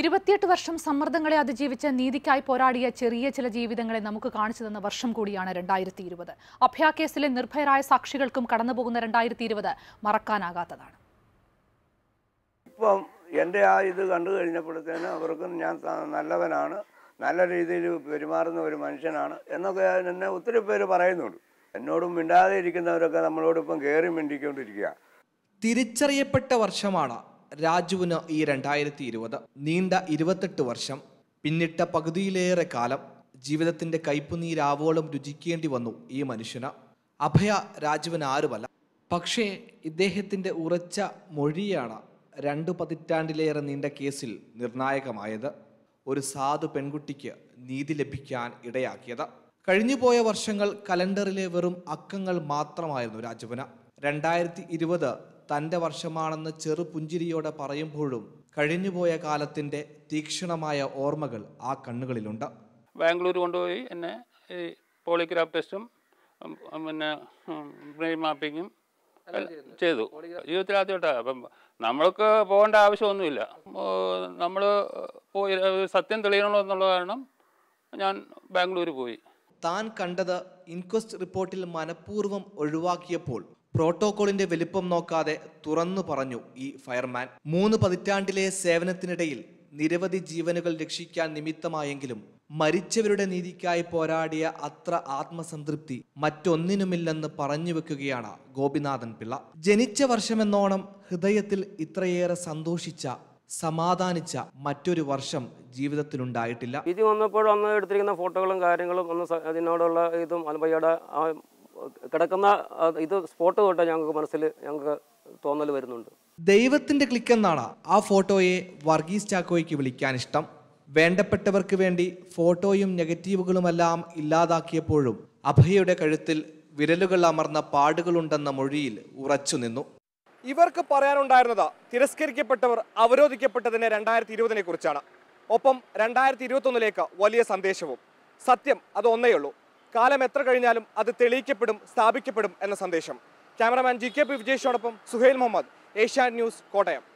ഇരുപത്തിയെട്ട് വർഷം സമ്മർദ്ദങ്ങളെ അതിജീവിച്ച് നീതിക്കായി പോരാടിയ ചെറിയ ചില ജീവിതങ്ങളെ നമുക്ക് കാണിച്ചു തന്ന വർഷം കൂടിയാണ് രണ്ടായിരത്തി ഇരുപത് അഭ്യാകേസിലെ നിർഭയരായ സാക്ഷികൾക്കും കടന്നുപോകുന്ന രണ്ടായിരത്തി ഇരുപത് മറക്കാനാകാത്തതാണ് ഇപ്പം എൻ്റെ ആ ഇത് കണ്ടു കഴിഞ്ഞപ്പോഴത്തേന് അവർക്കും ഞാൻ നല്ലവനാണ് നല്ല രീതിയിൽ പെരുമാറുന്ന ഒരു മനുഷ്യനാണ് എന്നൊക്കെ എന്നെ ഒത്തിരി പേര് പറയുന്നുണ്ട് എന്നോടും മിണ്ടാതെ ഇരിക്കുന്നവരൊക്കെ നമ്മളോടൊപ്പം കയറി മിണ്ടിക്കൊണ്ടിരിക്കുക തിരിച്ചറിയപ്പെട്ട വർഷമാണ് രാജുവിന് ഈ രണ്ടായിരത്തി ഇരുപത് നീണ്ട ഇരുപത്തെട്ട് വർഷം പിന്നിട്ട പകുതിയിലേറെ കാലം ജീവിതത്തിൻ്റെ കയ്പുനീരാവോളം രുചിക്കേണ്ടി വന്നു ഈ മനുഷ്യന് അഭയ രാജുവിന് ആരുമല്ല പക്ഷേ ഇദ്ദേഹത്തിൻ്റെ ഉറച്ച മൊഴിയാണ് രണ്ട് പതിറ്റാണ്ടിലേറെ നീണ്ട കേസിൽ നിർണായകമായത് ഒരു സാധു പെൺകുട്ടിക്ക് നീതി ലഭിക്കാൻ ഇടയാക്കിയത് കഴിഞ്ഞുപോയ വർഷങ്ങൾ കലണ്ടറിലെ വെറും അക്കങ്ങൾ മാത്രമായിരുന്നു രാജുവിന് രണ്ടായിരത്തി ഇരുപത് തൻ്റെ വർഷമാണെന്ന് ചെറു പുഞ്ചിരിയോടെ പറയുമ്പോഴും കഴിഞ്ഞുപോയ കാലത്തിൻ്റെ തീക്ഷണമായ ഓർമ്മകൾ ആ കണ്ണുകളിലുണ്ട് ബാംഗ്ലൂർ കൊണ്ടുപോയി എന്നെ ഈ പോളിഗ്രാഫ് ടെസ്റ്റും പിന്നെ ബ്രെയിൻ മാപ്പിങ്ങും ചെയ്തു ജീവിതത്തിൽ ആദ്യമായിട്ടാണ് അപ്പം നമ്മൾക്ക് പോകേണ്ട ആവശ്യമൊന്നുമില്ല നമ്മൾ പോയി സത്യം തെളിയണമല്ലോ എന്നുള്ള കാരണം ഞാൻ ബാംഗ്ലൂർ പോയി താൻ കണ്ടത് ഇൻക്വസ്റ്റ് റിപ്പോർട്ടിൽ മനഃപൂർവ്വം ഒഴിവാക്കിയപ്പോൾ പ്രോട്ടോകോളിന്റെ വലിപ്പം നോക്കാതെ തുറന്നു പറഞ്ഞു ഈ ഫയർമാൻ മൂന്ന് പതിറ്റാണ്ടിലെ സേവനത്തിനിടയിൽ നിരവധി ജീവനുകൾ രക്ഷിക്കാൻ നിമിത്തമായെങ്കിലും മരിച്ചവരുടെ നീതിക്കായി പോരാടിയ അത്ര ആത്മസംതൃപ്തി മറ്റൊന്നിനുമില്ലെന്ന് പറഞ്ഞു വെക്കുകയാണ് ഗോപിനാഥൻ പിള്ള ജനിച്ച വർഷമെന്നോണം ഹൃദയത്തിൽ ഇത്രയേറെ സന്തോഷിച്ച സമാധാനിച്ച മറ്റൊരു വർഷം ജീവിതത്തിലുണ്ടായിട്ടില്ല ഇത് വന്നപ്പോൾ അന്ന് എടുത്തിരിക്കുന്ന ഫോട്ടോകളും കാര്യങ്ങളും ഒന്ന് അതിനോടുള്ള ഇതും അലമ്പയ്യയുടെ ആ കിടക്കുന്ന ഇത് സ്പോട്ട് തൊട്ട് ഞങ്ങൾക്ക് മനസ്സിൽ ഞങ്ങൾക്ക് തോന്നൽ വരുന്നുണ്ട് ദൈവത്തിന്റെ ക്ലിക്ക് എന്നാണ് ആ ഫോട്ടോയെ വർഗീസ് ചാക്കോയ്ക്ക് വിളിക്കാൻ ഇഷ്ടം വേണ്ടപ്പെട്ടവർക്ക് വേണ്ടി ഫോട്ടോയും നെഗറ്റീവുകളുമെല്ലാം ഇല്ലാതാക്കിയപ്പോഴും അഭയയുടെ കഴുത്തിൽ വിരലുകൾ അമർന്ന പാടുകളുണ്ടെന്ന മൊഴിയിൽ ഉറച്ചു നിന്നു ഇവർക്ക് പറയാനുണ്ടായിരുന്നത് തിരസ്കരിക്കപ്പെട്ടവർ അവരോധിക്കപ്പെട്ടതിനെ രണ്ടായിരത്തി ഇരുപതിനെ കുറിച്ചാണ് ഒപ്പം രണ്ടായിരത്തി ഒന്നിലേക്ക് വലിയ സന്ദേശവും സത്യം അത് ഉള്ളൂ കാലം എത്ര കഴിഞ്ഞാലും അത് തെളിയിക്കപ്പെടും സ്ഥാപിക്കപ്പെടും എന്ന സന്ദേശം ക്യാമറാമാൻ ജി കെ പി വിജേഷോടൊപ്പം സുഹേൽ മുഹമ്മദ് ഏഷ്യാനെറ്റ് ന്യൂസ് കോട്ടയം